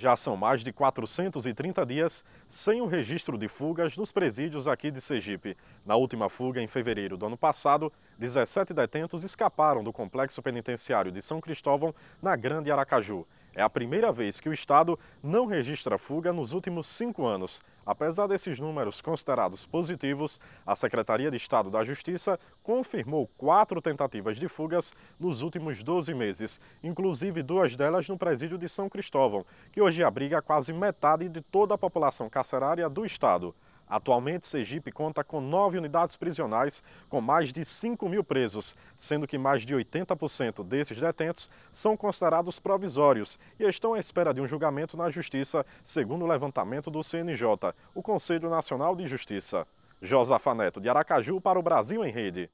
Já são mais de 430 dias sem o registro de fugas nos presídios aqui de Sergipe. Na última fuga, em fevereiro do ano passado, 17 detentos escaparam do complexo penitenciário de São Cristóvão, na Grande Aracaju. É a primeira vez que o estado não registra fuga nos últimos cinco anos. Apesar desses números considerados positivos, a Secretaria de Estado da Justiça confirmou quatro tentativas de fugas nos últimos 12 meses, inclusive duas delas no presídio de São Cristóvão, que hoje abriga quase metade de toda a população carcerária do estado. Atualmente, Sergipe conta com nove unidades prisionais com mais de 5 mil presos, sendo que mais de 80% desses detentos são considerados provisórios e estão à espera de um julgamento na Justiça, segundo o levantamento do CNJ, o Conselho Nacional de Justiça. Josafa Neto, de Aracaju, para o Brasil em Rede.